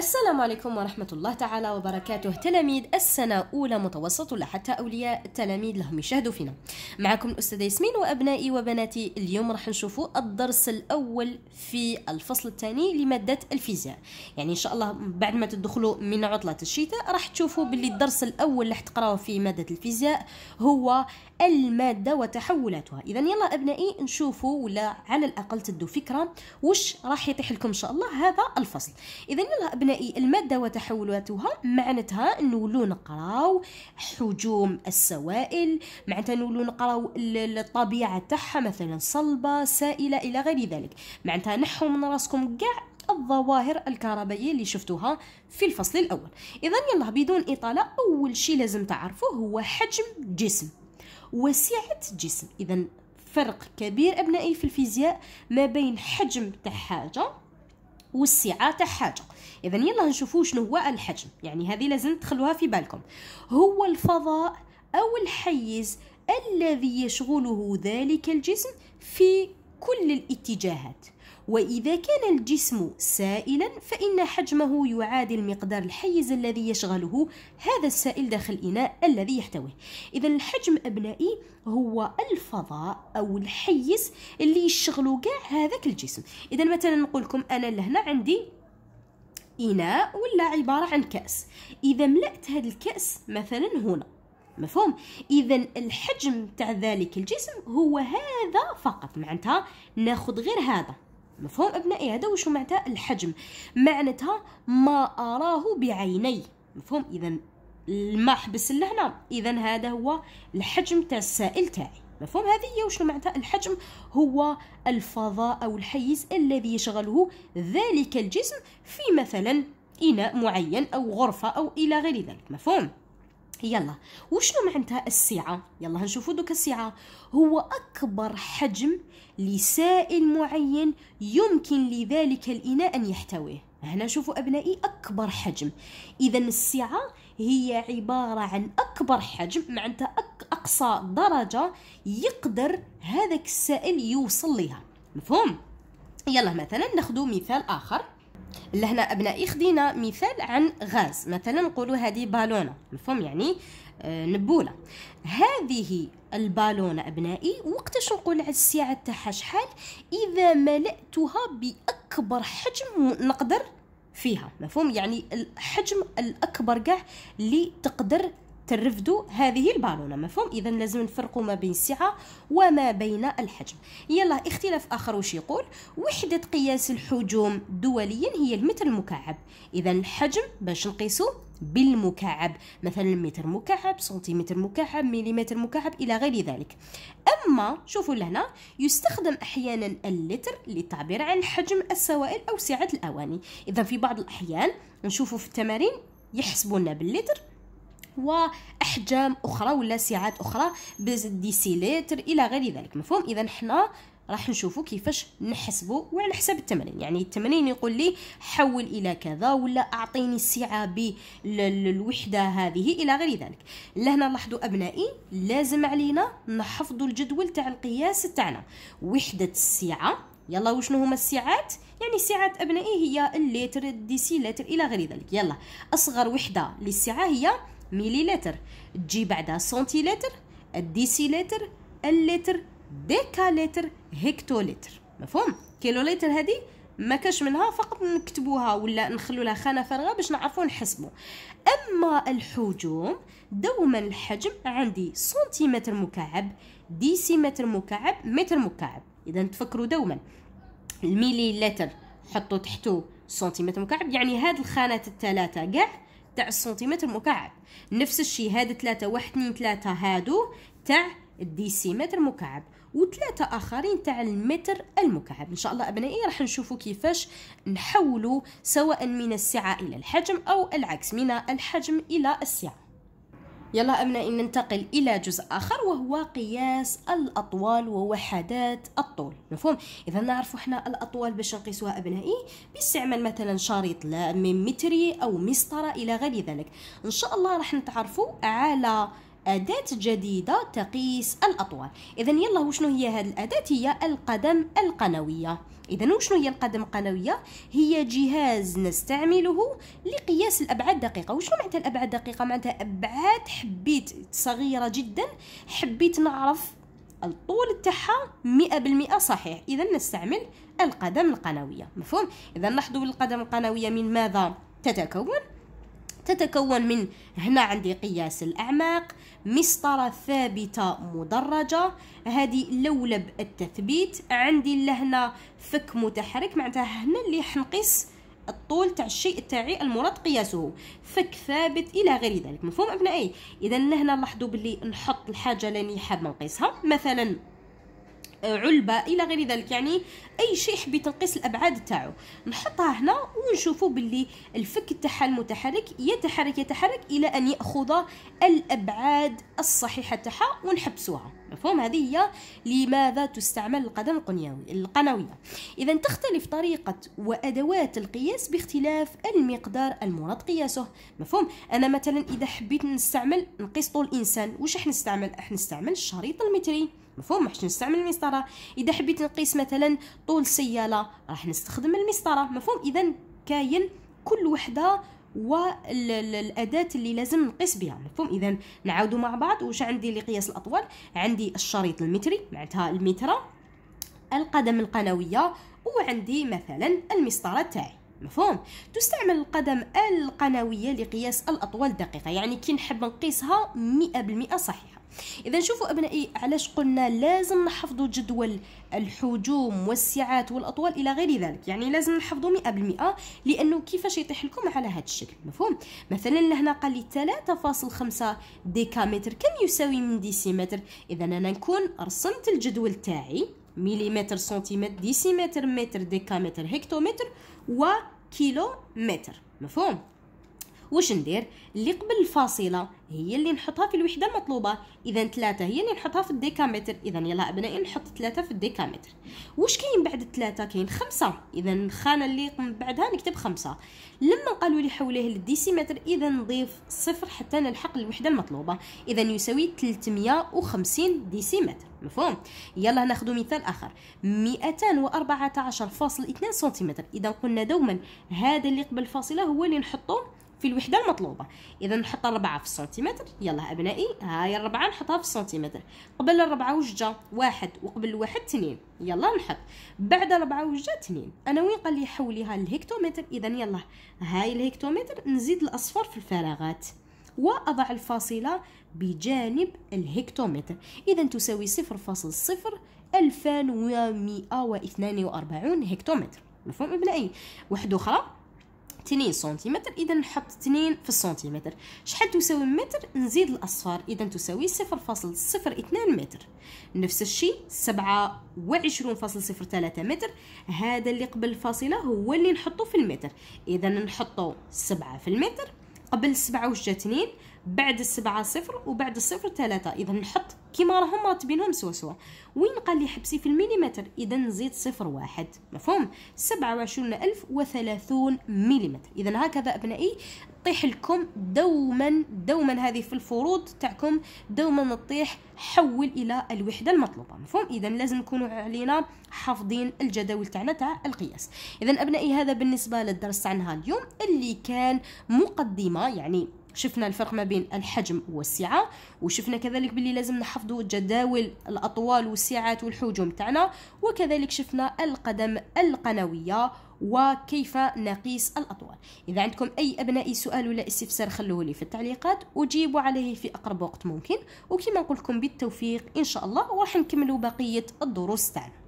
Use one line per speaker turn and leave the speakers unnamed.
السلام عليكم ورحمة الله تعالى وبركاته تلاميذ السنة أولى متوسط ولا حتى أولياء التلاميذ لهم يشاهدوا فينا معكم الأستاذة ياسمين وأبنائي وبناتي اليوم راح نشوفوا الدرس الأول في الفصل الثاني لمادة الفيزياء يعني إن شاء الله بعد ما تدخلوا من عطلة الشتاء راح تشوفوا باللي الدرس الأول اللي حتقراوه في مادة الفيزياء هو المادة وتحولاتها إذا يلا أبنائي نشوفوا ولا على الأقل تدوا فكرة وش راح يطيح لكم إن شاء الله هذا الفصل إذا يلا أبنائي ثنائي المادة وتحولاتها معناتها نولو نقراو حجوم السوائل معناتها نولو نقراو الطبيعة تاعها مثلا صلبة سائلة إلى غير ذلك معناتها نحو من راسكم كاع الظواهر الكهربائية اللي شفتوها في الفصل الأول إذا يلا بدون إطالة أول شي لازم تعرفوه هو حجم جسم وسعة جسم إذا فرق كبير أبنائي في الفيزياء ما بين حجم تاع حاجة والسعه تاع حاجه اذا يلا نشوفوا شنو هو الحجم يعني هذه لازم تخلوها في بالكم هو الفضاء او الحيز الذي يشغله ذلك الجسم في كل الاتجاهات وإذا كان الجسم سائلا فإن حجمه يعادل مقدار الحيز الذي يشغله هذا السائل داخل الإناء الذي يحتويه إذا الحجم أبنائي هو الفضاء أو الحيز اللي يشغله كاع هذاك الجسم إذا مثلا نقول لكم أنا لهنا عندي إناء ولا عبارة عن كأس إذا ملأت هذا الكأس مثلا هنا مفهوم اذا الحجم تاع ذلك الجسم هو هذا فقط معناتها ناخذ غير هذا مفهوم أبنائي هذا وش معناتها الحجم معناتها ما أراه بعيني مفهوم إذا ما حبس لهنا إذا هذا هو الحجم تاع السائل تاعي مفهوم هذه هي وشنو معناتها الحجم هو الفضاء أو الحيز الذي يشغله ذلك الجسم في مثلا إناء معين أو غرفة أو إلى غير ذلك مفهوم يلا وشنو معناتها السعة يلا هنشوفوا دوك السعة هو أكبر حجم لسائل معين يمكن لذلك الإناء أن يحتويه هنا شوفوا أبنائي أكبر حجم إذا السعة هي عبارة عن أكبر حجم معناتها أقصى درجة يقدر هذاك السائل يوصل لها مفهوم يلا مثلا ناخذ مثال آخر لهنا ابنائي خدينا مثال عن غاز مثلا نقولوا هذه بالونه مفهوم يعني آه، نبوله هذه البالونه ابنائي وقتاش نقول على السعه تاعها شحال اذا ملاتها باكبر حجم نقدر فيها مفهوم يعني الحجم الاكبر كاع اللي تقدر ترفدوا هذه البالونه مفهوم اذا لازم نفرقوا ما بين السعه وما بين الحجم يلا اختلاف اخر واش يقول وحده قياس الحجوم دوليا هي المتر المكعب اذا الحجم باش نقيسو بالمكعب مثلا متر مكعب سنتيمتر مكعب مليمتر مكعب الى غير ذلك اما شوفوا لهنا يستخدم احيانا اللتر للتعبير عن حجم السوائل او سعه الاواني اذا في بعض الاحيان نشوفوا في التمارين يحسبونا باللتر واحجام اخرى ولا سعات اخرى بالديسيليتر الى غير ذلك مفهوم اذا حنا راح نشوفوا كيفاش نحسبوا وعلى حساب التمرين يعني التمرين يقول لي حول الى كذا ولا اعطيني السعه بالوحده هذه الى غير ذلك لهنا لاحظوا ابنائي لازم علينا نحفظوا الجدول تاع القياس تاعنا وحده السعه يلا وشنو هما الساعات يعني سعات ابنائي هي الليتر الديسيلتر الى غير ذلك يلا اصغر وحده للسعه هي مليلتر تجي بعدها سنتيلتر الديسيلتر اللتر ديكالتر هكتولتر مفهوم كيلوليتر هذه ما كاش منها فقط نكتبوها ولا نخلو لها خانه فارغه باش نعرفوا نحسبوا اما الحجوم دوما الحجم عندي سنتيمتر مكعب ديسيمتر مكعب متر مكعب اذا تفكروا دوما المليلتر حطوا تحته سنتيمتر مكعب يعني هاد الخانات الثلاثه كاع تاع السنتيمتر مكعب نفس الشيء هاد ثلاثة واحد اثنين ثلاثة هادو تاع الديسيمتر مكعب وثلاثة آخرين تاع المتر المكعب إن شاء الله أبنائي راح نشوفوا كيفاش نحولوا سواء من السعة إلى الحجم أو العكس من الحجم إلى السعة يلا أمنا إن ننتقل إلى جزء آخر وهو قياس الأطوال ووحدات الطول مفهوم إذا نعرف إحنا الأطوال باش نقيسوها أبنائي باستعمال مثلا شريط متري أو مسطرة إلى غير ذلك إن شاء الله راح نتعرفوا على أداة جديدة تقيس الأطوال إذا يلا وشنو هي هذه الأداة هي القدم القنوية إذا وشنو هي القدم القنوية هي جهاز نستعمله لقياس الأبعاد الدقيقة وشنو معناتها الأبعاد الدقيقة معناتها أبعاد حبيت صغيرة جدا حبيت نعرف الطول تاعها 100% صحيح إذا نستعمل القدم القنوية مفهوم إذا نحضر القدم القنوية من ماذا تتكون تتكون من هنا عندي قياس الأعماق مسطرة ثابتة مدرجة هذه لولب التثبيت عندي لهنا فك متحرك معناتها هنا اللي حنقيس الطول تاع الشيء تاعي المراد قياسه فك ثابت الى غير ذلك مفهوم ابنائي اذا لهنا لاحظوا باللي نحط الحاجه اللي حاب نقيسها مثلا علبه الى غير ذلك يعني اي شيء حبيت نقيس الابعاد تاعو نحطها هنا ونشوفوا باللي الفك تاعها المتحرك يتحرك يتحرك الى ان ياخذ الابعاد الصحيحه تاعها ونحبسوها مفهوم هذه هي لماذا تستعمل القدم القنوية القنوية إذا تختلف طريقة وأدوات القياس باختلاف المقدار المراد قياسه مفهوم أنا مثلا إذا حبيت نستعمل نقيس طول الإنسان واش راح نستعمل راح نستعمل الشريط المتري مفهوم حيت نستعمل المسطره اذا حبيت نقيس مثلا طول سياله راح نستخدم المسطره مفهوم اذا كاين كل وحده والاداه اللي لازم نقيس بها مفهوم اذا نعاودوا مع بعض واش عندي لقياس الاطوال عندي الشريط المتري معناتها المتره القدم القنويه وعندي مثلا المسطره تاعي مفهوم تستعمل القدم القنويه لقياس الاطوال الدقيقه يعني كي نحب نقيسها 100% صحيحه اذا شوفوا ابنائي علاش قلنا لازم نحفظوا جدول الحجوم والسعات والاطوال الى غير ذلك يعني لازم نحفظوا 100% لانه كيفاش يطيح لكم على هذا الشكل مفهوم مثلا لهنا قال لي 3.5 ديكامتر كم يساوي من ديسيمتر اذا انا نكون رسمت الجدول تاعي مليمتر سنتيمتر ديسيمتر متر ديكامتر هكتومتر وكيلو متر مفهوم واش ندير اللي قبل الفاصله هي اللي نحطها في الوحده المطلوبه اذا ثلاثة هي اللي نحطها في الديكامتر اذا يلا ابنائي نحط ثلاثة في الديكامتر واش كاين بعد ثلاثة كاين خمسة اذا الخانه اللي بعدها نكتب خمسة لما قالوا لي حوليه للديسيمتر اذا نضيف صفر حتى نلحق الوحده المطلوبه اذا يساوي 350 ديسيمتر مفهوم يلا ناخذ مثال اخر 214.2 سنتيمتر اذا قلنا دوما هذا اللي قبل الفاصله هو اللي نحطه في الوحده المطلوبه اذا نحط الربعه في السنتيمتر يلا ابنائي هاي الربعه نحطها في السنتيمتر قبل الربعه وش جا واحد وقبل واحد اثنين يلا نحط بعد الربعه وش جا اثنين انا وين قال لي حوليها للهكتومتر اذا يلا هاي الهكتومتر نزيد الاصفر في الفراغات واضع الفاصله بجانب الهكتومتر اذا تساوي 0.0 2142 هكتومتر مفهوم ابنائي واحد اخرى 2 سنتيمتر اذا نحط 2 في السنتيمتر شحال تساوي متر نزيد الاصفار اذا تساوي 0.02 متر نفس الشيء 27.03 متر هذا اللي قبل الفاصله هو اللي نحطه في المتر اذا نحطه 7 في المتر قبل 7 وش 2 بعد السبعة صفر وبعد الصفر ثلاثة إذا نحط كيما راهم راتبينهم سوا سوا وين قال لي حبسي في المليمتر إذا نزيد صفر واحد مفهوم سبعة وعشرون ألف وثلاثون مليمتر إذا هكذا أبنائي طيح لكم دوما دوما هذه في الفروض تاعكم دوما تطيح حول إلى الوحدة المطلوبة مفهوم إذا لازم نكونوا علينا حافظين الجداول تاعنا تاع القياس إذا أبنائي هذا بالنسبة للدرس عنها اليوم اللي كان مقدمة يعني شفنا الفرق ما بين الحجم والسعة وشفنا كذلك باللي لازم نحفظوا جداول الأطوال والسعات والحجم تاعنا وكذلك شفنا القدم القنوية وكيف نقيس الأطوال إذا عندكم أي أبنائي سؤال ولا استفسار خلوه لي في التعليقات وجيبوا عليه في أقرب وقت ممكن وكما نقول لكم بالتوفيق إن شاء الله راح نكملوا بقية الدروس تاعنا